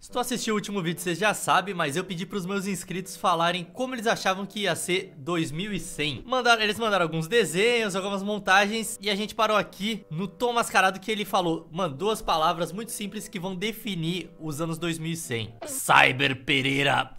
Se tu assistiu o último vídeo, você já sabe, mas eu pedi pros meus inscritos falarem como eles achavam que ia ser 2100. Mandaram, eles mandaram alguns desenhos, algumas montagens, e a gente parou aqui no tom mascarado que ele falou, mano, duas palavras muito simples que vão definir os anos 2100. Cyber Pereira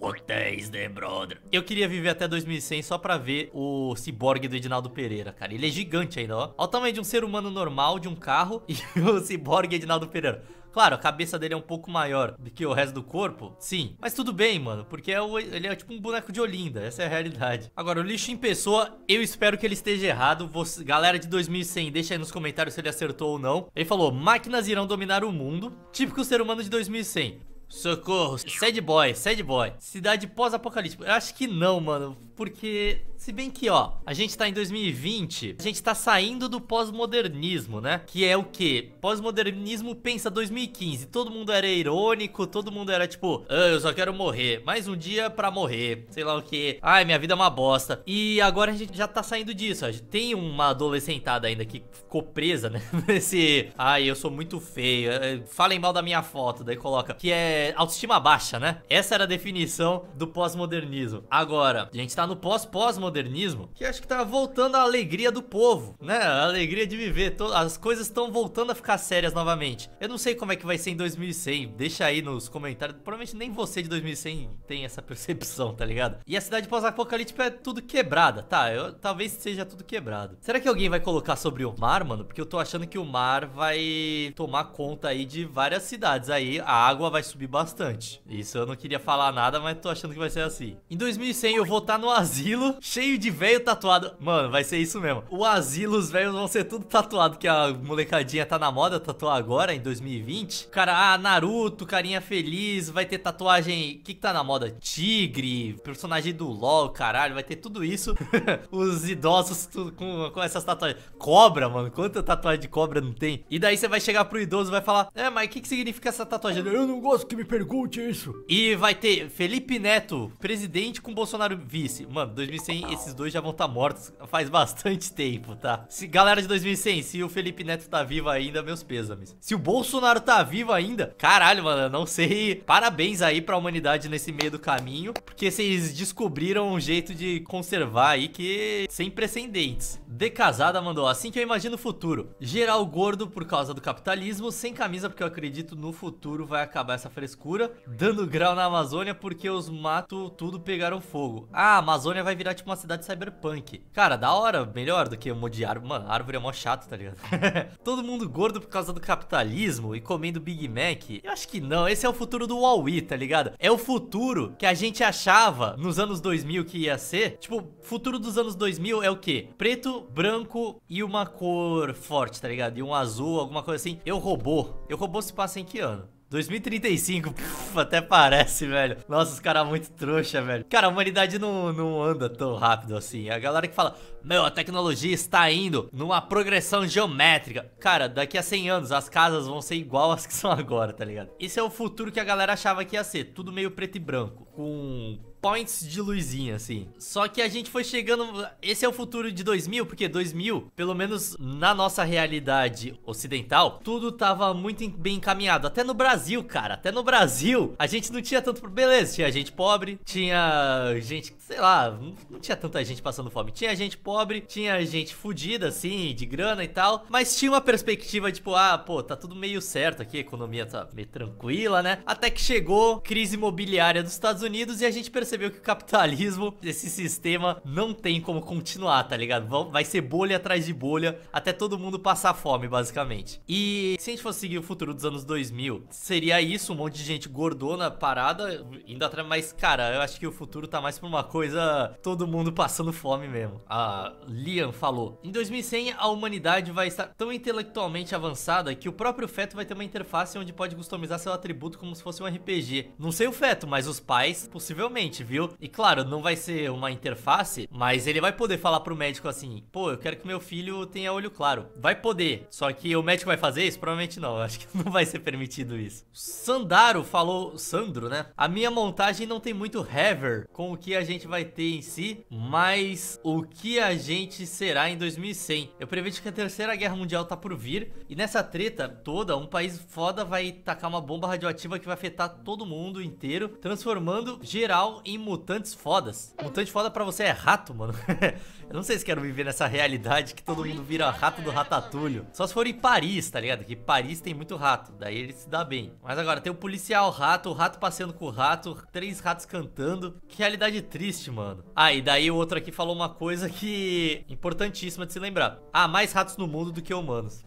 hotéis né, de brother. Eu queria viver até 2100 só pra ver o ciborgue do Edinaldo Pereira, cara. Ele é gigante ainda, ó. Olha o tamanho de um ser humano normal, de um carro e o ciborgue Edinaldo Pereira. Claro, a cabeça dele é um pouco maior do que o resto do corpo, sim. Mas tudo bem, mano, porque é o, ele é tipo um boneco de Olinda, essa é a realidade. Agora, o lixo em pessoa, eu espero que ele esteja errado. Você, galera de 2100, deixa aí nos comentários se ele acertou ou não. Ele falou, máquinas irão dominar o mundo, típico ser humano de 2100. Socorro, sad boy, sad boy. Cidade pós-apocalíptica. Eu acho que não, mano. Porque, se bem que, ó, a gente tá em 2020, a gente tá saindo do pós-modernismo, né? Que é o quê? Pós-modernismo pensa 2015. Todo mundo era irônico, todo mundo era tipo, ah, eu só quero morrer. Mais um dia pra morrer. Sei lá o que. Ai, minha vida é uma bosta. E agora a gente já tá saindo disso. Ó. Tem uma adolescentada ainda que ficou presa, né? Nesse, ai, eu sou muito feio. Eh, falem mal da minha foto. Daí coloca que é é, autoestima baixa, né? Essa era a definição do pós-modernismo. Agora, a gente tá no pós-pós-modernismo, que acho que tá voltando a alegria do povo, né? A alegria de viver. As coisas estão voltando a ficar sérias novamente. Eu não sei como é que vai ser em 2100. Deixa aí nos comentários. Provavelmente nem você de 2100 tem essa percepção, tá ligado? E a cidade pós-apocalíptica é tudo quebrada, tá? Eu, talvez seja tudo quebrado. Será que alguém vai colocar sobre o mar, mano? Porque eu tô achando que o mar vai tomar conta aí de várias cidades. Aí a água vai subir bastante. Isso eu não queria falar nada, mas tô achando que vai ser assim. Em 2100 eu vou estar tá no asilo, cheio de velho tatuado. Mano, vai ser isso mesmo. O asilo, os velhos vão ser tudo tatuado, que a molecadinha tá na moda tatuar agora, em 2020. Cara, ah, Naruto, carinha feliz, vai ter tatuagem... O que que tá na moda? Tigre, personagem do LoL, caralho, vai ter tudo isso. os idosos com, com essas tatuagens. Cobra, mano, quanta tatuagem de cobra não tem? E daí você vai chegar pro idoso e vai falar, é, mas o que que significa essa tatuagem? Eu não gosto que me pergunte isso. E vai ter Felipe Neto, presidente com Bolsonaro vice. Mano, 2100, esses dois já vão estar tá mortos faz bastante tempo, tá? Se, galera de 2100, se o Felipe Neto tá vivo ainda, meus pêsames. Se o Bolsonaro tá vivo ainda, caralho, mano, eu não sei. Parabéns aí pra humanidade nesse meio do caminho, porque vocês descobriram um jeito de conservar aí que sem precedentes. De casada mandou assim que eu imagino o futuro. Geral gordo por causa do capitalismo, sem camisa porque eu acredito no futuro vai acabar essa frescura frescura, dando grau na Amazônia porque os mato tudo pegaram fogo. Ah, a Amazônia vai virar tipo uma cidade cyberpunk. Cara, da hora, melhor do que um monte de árvore. Mano, árvore é mó chato, tá ligado? Todo mundo gordo por causa do capitalismo e comendo Big Mac. Eu acho que não, esse é o futuro do Huawei, tá ligado? É o futuro que a gente achava nos anos 2000 que ia ser. Tipo, futuro dos anos 2000 é o quê? Preto, branco e uma cor forte, tá ligado? E um azul, alguma coisa assim. Eu robô. Eu robô se passa em que ano? 2035, puf, até parece, velho. Nossa, os caras muito trouxa, velho. Cara, a humanidade não, não anda tão rápido assim. A galera que fala, meu, a tecnologia está indo numa progressão geométrica. Cara, daqui a 100 anos as casas vão ser igual às que são agora, tá ligado? Esse é o futuro que a galera achava que ia ser. Tudo meio preto e branco. Com points de luzinha, assim. Só que a gente foi chegando... Esse é o futuro de 2000, porque 2000, pelo menos na nossa realidade ocidental, tudo tava muito bem encaminhado. Até no Brasil, cara. Até no Brasil, a gente não tinha tanto... Beleza, tinha gente pobre, tinha gente... Sei lá, não tinha tanta gente passando fome. Tinha gente pobre, tinha gente fodida, assim, de grana e tal. Mas tinha uma perspectiva, tipo, ah, pô, tá tudo meio certo aqui, a economia tá meio tranquila, né? Até que chegou crise imobiliária dos Estados Unidos e a gente percebeu percebeu que o capitalismo, esse sistema, não tem como continuar, tá ligado? Vai ser bolha atrás de bolha até todo mundo passar fome, basicamente. E se a gente fosse seguir o futuro dos anos 2000, seria isso, um monte de gente gordona, parada, indo atrás. Mas, cara, eu acho que o futuro tá mais pra uma coisa, todo mundo passando fome mesmo. A Liam falou, em 2100 a humanidade vai estar tão intelectualmente avançada que o próprio feto vai ter uma interface onde pode customizar seu atributo como se fosse um RPG. Não sei o feto, mas os pais, possivelmente, gente viu. E claro, não vai ser uma interface, mas ele vai poder falar pro médico assim: pô, eu quero que meu filho tenha olho claro. Vai poder. Só que o médico vai fazer isso? Provavelmente não. Acho que não vai ser permitido isso. Sandaro falou. Sandro, né? A minha montagem não tem muito haver com o que a gente vai ter em si, mas o que a gente será em 2100. Eu prevejo que a terceira guerra mundial tá por vir e nessa treta toda, um país foda vai tacar uma bomba radioativa que vai afetar todo mundo inteiro, transformando geral em mutantes fodas. Mutante foda pra você é rato, mano. eu não sei se quero viver nessa realidade que todo mundo vira rato do ratatulho. Só se for em Paris, tá ligado? Que Paris tem muito rato, daí ele se dá bem. Mas agora tem o policial rato, o rato passeando com o rato, três ratos cantando. Que realidade triste, mano. Ah, e daí o outro aqui falou uma coisa que... Importantíssima de se lembrar. Há ah, mais ratos no mundo do que humanos.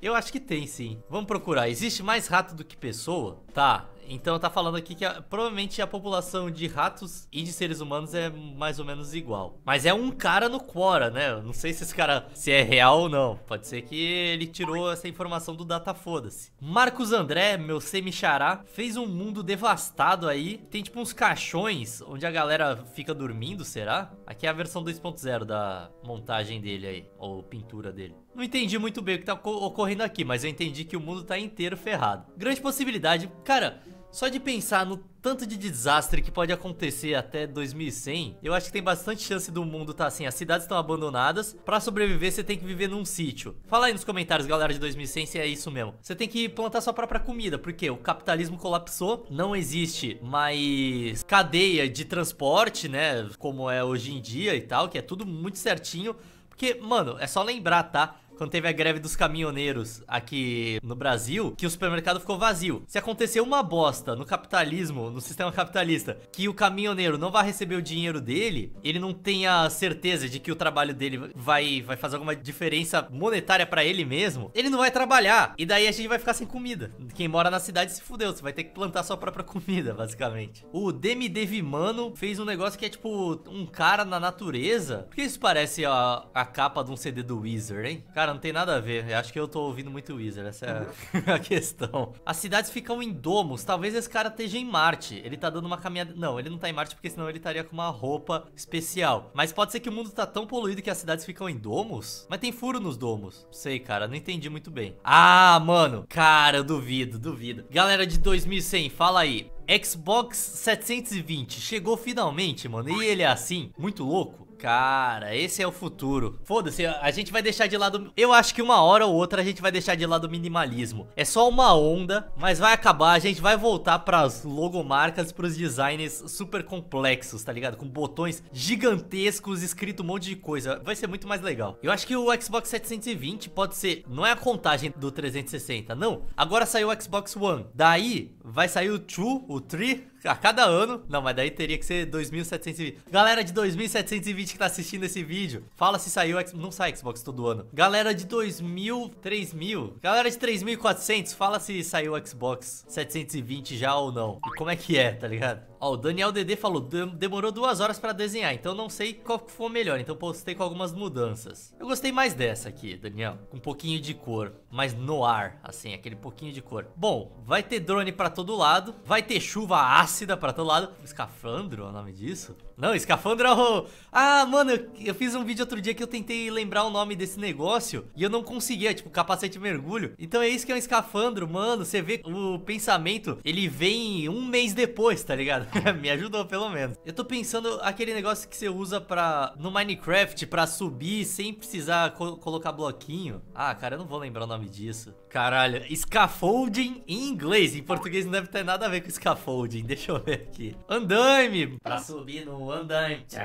Eu acho que tem sim. Vamos procurar. Existe mais rato do que pessoa? Tá, então tá falando aqui que a, provavelmente a população de ratos e de seres humanos é mais ou menos igual. Mas é um cara no Quora, né? Eu não sei se esse cara se é real ou não. Pode ser que ele tirou essa informação do data foda-se. Marcos André, meu semichará, fez um mundo devastado aí. Tem tipo uns caixões onde a galera fica dormindo, será? Aqui é a versão 2.0 da montagem dele aí, ou pintura dele. Não entendi muito bem o que tá ocorrendo aqui, mas eu entendi que o mundo tá inteiro ferrado. Grande possibilidade, cara, só de pensar no tanto de desastre que pode acontecer até 2100, eu acho que tem bastante chance do mundo tá assim, as cidades estão abandonadas, para sobreviver você tem que viver num sítio. Fala aí nos comentários, galera de 2100, se é isso mesmo. Você tem que plantar sua própria comida, porque o capitalismo colapsou, não existe mais cadeia de transporte, né, como é hoje em dia e tal, que é tudo muito certinho, porque, mano, é só lembrar, tá? quando teve a greve dos caminhoneiros aqui no Brasil, que o supermercado ficou vazio. Se acontecer uma bosta no capitalismo, no sistema capitalista, que o caminhoneiro não vai receber o dinheiro dele, ele não tem a certeza de que o trabalho dele vai, vai fazer alguma diferença monetária para ele mesmo, ele não vai trabalhar. E daí a gente vai ficar sem comida. Quem mora na cidade se fudeu, você vai ter que plantar sua própria comida, basicamente. O Demi Devimano fez um negócio que é tipo um cara na natureza. Por que isso parece a, a capa de um CD do Weezer, hein? Cara, Cara, não tem nada a ver. Eu acho que eu tô ouvindo muito Wizard, essa é uhum. a questão. As cidades ficam em domos. Talvez esse cara esteja em Marte. Ele tá dando uma caminhada... Não, ele não tá em Marte porque senão ele estaria com uma roupa especial. Mas pode ser que o mundo tá tão poluído que as cidades ficam em domos? Mas tem furo nos domos. Sei, cara, não entendi muito bem. Ah, mano. Cara, eu duvido, duvido. Galera de 2100, fala aí. Xbox 720 chegou finalmente, mano. E ele é assim, muito louco. Cara, esse é o futuro. Foda-se, a gente vai deixar de lado... Eu acho que uma hora ou outra a gente vai deixar de lado o minimalismo. É só uma onda, mas vai acabar, a gente vai voltar pras logomarcas, pros designs super complexos, tá ligado? Com botões gigantescos, escrito um monte de coisa. Vai ser muito mais legal. Eu acho que o Xbox 720 pode ser... Não é a contagem do 360, não. Agora saiu o Xbox One. Daí vai sair o True, o 3 a cada ano. Não, mas daí teria que ser 2.720. Galera de 2.720 que tá assistindo esse vídeo, fala se saiu Não sai Xbox todo ano. Galera de 2.000, 3.000. Galera de 3.400, fala se saiu Xbox 720 já ou não. E como é que é, tá ligado? Ó, o Daniel DD falou, demorou duas horas pra desenhar, então não sei qual foi melhor, então postei com algumas mudanças. Eu gostei mais dessa aqui, Daniel, com um pouquinho de cor, mais no ar, assim, aquele pouquinho de cor. Bom, vai ter drone pra todo lado, vai ter chuva ácida ácida para todo lado. Escafandro é o nome disso? Não, escafandro é o... Ah, mano, eu, eu, fiz um vídeo outro dia que eu tentei lembrar o nome desse negócio e eu não conseguia, tipo, capacete de mergulho. Então é isso que é um escafandro, mano. Você vê o pensamento, ele vem um mês depois, tá ligado? Me ajudou, pelo menos. Eu tô pensando aquele negócio que você usa pra... no Minecraft pra subir sem precisar co colocar bloquinho. Ah, cara, eu não vou lembrar o nome disso. Caralho, scaffolding em inglês. Em português não deve ter nada a ver com scaffolding. Deixa eu ver aqui. Andame. Pra subir no o andante.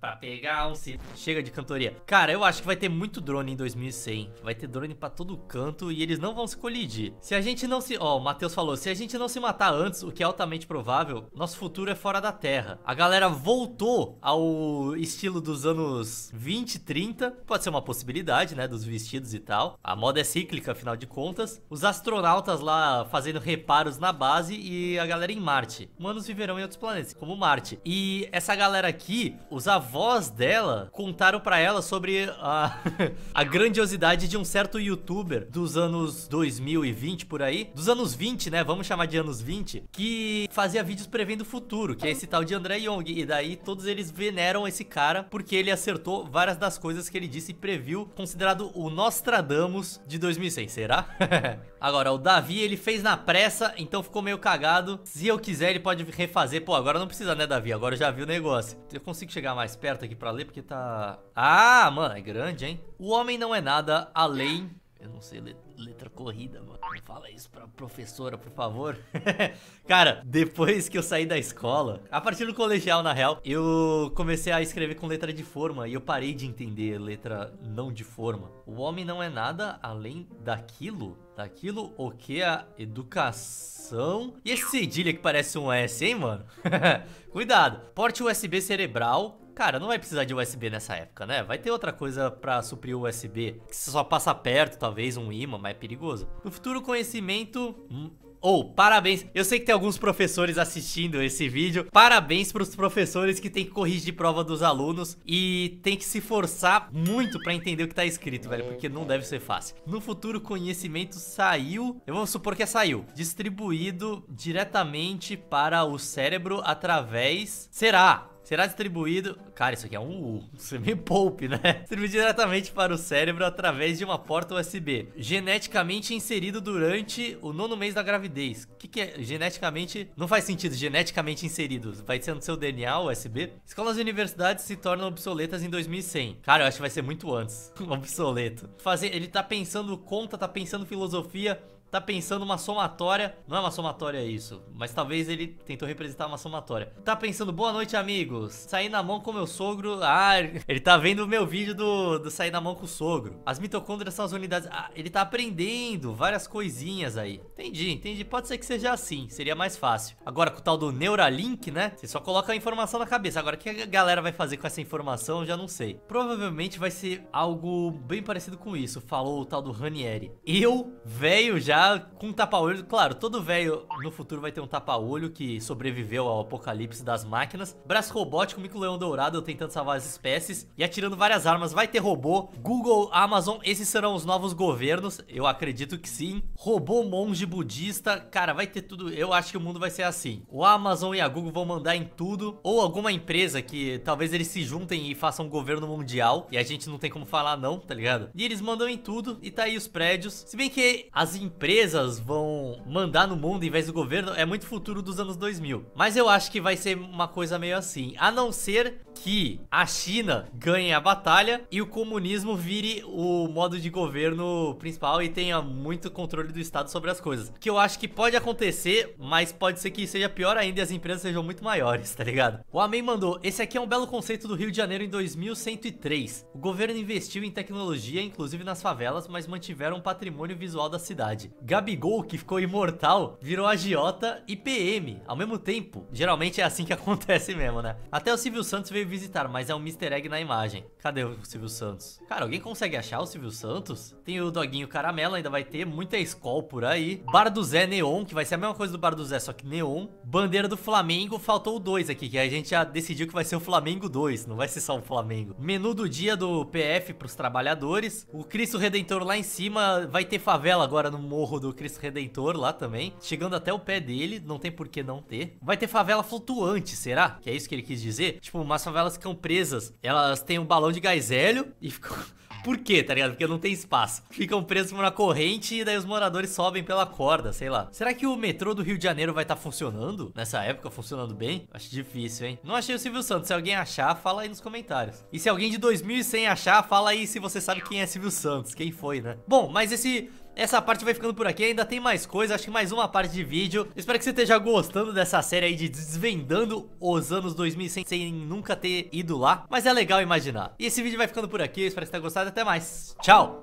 Pra pegar um cito. Chega de cantoria. Cara, eu acho que vai ter muito drone em 2100. Vai ter drone pra todo canto e eles não vão se colidir. Se a gente não se... Ó, oh, o Matheus falou. Se a gente não se matar antes, o que é altamente provável, nosso futuro é fora da Terra. A galera voltou ao estilo dos anos 20, 30. Pode ser uma possibilidade, né? Dos vestidos e tal. A moda é cíclica, afinal de contas. Os astronautas lá fazendo reparos na base e a galera em Marte. Humanos viverão em outros planetas, como Marte. E essa galera aqui, os avós dela, contaram para ela sobre a, a grandiosidade de um certo youtuber dos anos 2020 por aí, dos anos 20, né? Vamos chamar de anos 20, que fazia vídeos prevendo o futuro, que é esse tal de André Young. E daí todos eles veneram esse cara porque ele acertou várias das coisas que ele disse e previu, considerado o Nostradamus de 2006. Será? Agora, o Davi, ele fez na pressa, então ficou meio cagado. Se eu quiser, ele pode refazer. Pô, agora não precisa precisa, né, Davi? Agora já vi o negócio. Eu consigo chegar mais perto aqui pra ler, porque tá... Ah, mano, é grande, hein? O homem não é nada além eu não sei letra corrida, mano. Não fala isso pra professora, por favor. Cara, depois que eu saí da escola, a partir do colegial, na real, eu comecei a escrever com letra de forma e eu parei de entender letra não de forma. O homem não é nada além daquilo daquilo o que a educação. E esse cedilha que parece um S, hein, mano? Cuidado. Porte USB cerebral Cara, não vai precisar de USB nessa época, né? Vai ter outra coisa pra suprir o USB, que você só passa perto, talvez, um imã, mas é perigoso. No futuro conhecimento... Hum. Ou, oh, parabéns. Eu sei que tem alguns professores assistindo esse vídeo. Parabéns para os professores que tem que corrigir prova dos alunos e tem que se forçar muito para entender o que tá escrito, velho, porque não deve ser fácil. No futuro, conhecimento saiu, eu vou supor que é saiu, distribuído diretamente para o cérebro através, será, Será distribuído... Cara, isso aqui é um U. Você me poupe, né? Distribuído diretamente para o cérebro através de uma porta USB. Geneticamente inserido durante o nono mês da gravidez. O que, que é geneticamente... Não faz sentido, geneticamente inserido. Vai ser no seu DNA, USB? Escolas e universidades se tornam obsoletas em 2100. Cara, eu acho que vai ser muito antes. Obsoleto. Fazer... Ele tá pensando conta, tá pensando filosofia tá pensando uma somatória. Não é uma somatória isso, mas talvez ele tentou representar uma somatória. Tá pensando, boa noite, amigos. Saí na mão com meu sogro. Ah, ele tá vendo o meu vídeo do, do sair na mão com o sogro. As mitocôndrias são as unidades. Ah, ele tá aprendendo várias coisinhas aí. Entendi, entendi. Pode ser que seja assim, seria mais fácil. Agora, com o tal do Neuralink, né? Você só coloca a informação na cabeça. Agora, o que a galera vai fazer com essa informação, eu já não sei. Provavelmente vai ser algo bem parecido com isso. Falou o tal do Ranieri. Eu, velho já com um tapa-olho. Claro, todo velho no futuro vai ter um tapa-olho que sobreviveu ao apocalipse das máquinas. Braço robótico, micro-leão dourado tentando salvar as espécies e atirando várias armas. Vai ter robô. Google, Amazon, esses serão os novos governos. Eu acredito que sim. Robô monge budista. Cara, vai ter tudo. Eu acho que o mundo vai ser assim. O Amazon e a Google vão mandar em tudo. Ou alguma empresa que talvez eles se juntem e façam um governo mundial. E a gente não tem como falar não, tá ligado? E eles mandam em tudo. E tá aí os prédios. Se bem que as empresas empresas vão mandar no mundo em vez do governo é muito futuro dos anos 2000. Mas eu acho que vai ser uma coisa meio assim. A não ser que a China ganhe a batalha e o comunismo vire o modo de governo principal e tenha muito controle do Estado sobre as coisas. Que eu acho que pode acontecer, mas pode ser que seja pior ainda e as empresas sejam muito maiores, tá ligado? O Amém mandou: esse aqui é um belo conceito do Rio de Janeiro em 2103. O governo investiu em tecnologia, inclusive nas favelas, mas mantiveram o patrimônio visual da cidade. Gabigol, que ficou imortal, virou agiota e PM. Ao mesmo tempo, geralmente é assim que acontece mesmo, né? Até o Silvio Santos veio visitar, mas é um Mr. Egg na imagem. Cadê o Silvio Santos? Cara, alguém consegue achar o Silvio Santos? Tem o Doguinho Caramelo, ainda vai ter muita escol por aí. Bar do Zé Neon, que vai ser a mesma coisa do Bar do Zé, só que Neon. Bandeira do Flamengo, faltou o 2 aqui, que a gente já decidiu que vai ser o Flamengo 2, não vai ser só o Flamengo. Menu do dia do PF pros trabalhadores. O Cristo Redentor lá em cima, vai ter favela agora no morro do Cristo Redentor lá também. Chegando até o pé dele, não tem por que não ter. Vai ter favela flutuante, será? Que é isso que ele quis dizer? Tipo, uma favela elas ficam presas. Elas têm um balão de gás hélio e ficam. Por quê, tá ligado? Porque não tem espaço. Ficam presos na corrente e daí os moradores sobem pela corda, sei lá. Será que o metrô do Rio de Janeiro vai estar tá funcionando? Nessa época, funcionando bem? Acho difícil, hein? Não achei o Silvio Santos. Se alguém achar, fala aí nos comentários. E se alguém de 2100 achar, fala aí se você sabe quem é Silvio Santos. Quem foi, né? Bom, mas esse essa parte vai ficando por aqui, ainda tem mais coisa, acho que mais uma parte de vídeo. Espero que você esteja gostando dessa série aí de desvendando os anos 2100 sem nunca ter ido lá, mas é legal imaginar. E esse vídeo vai ficando por aqui, espero que você tenha gostado, até mais, tchau!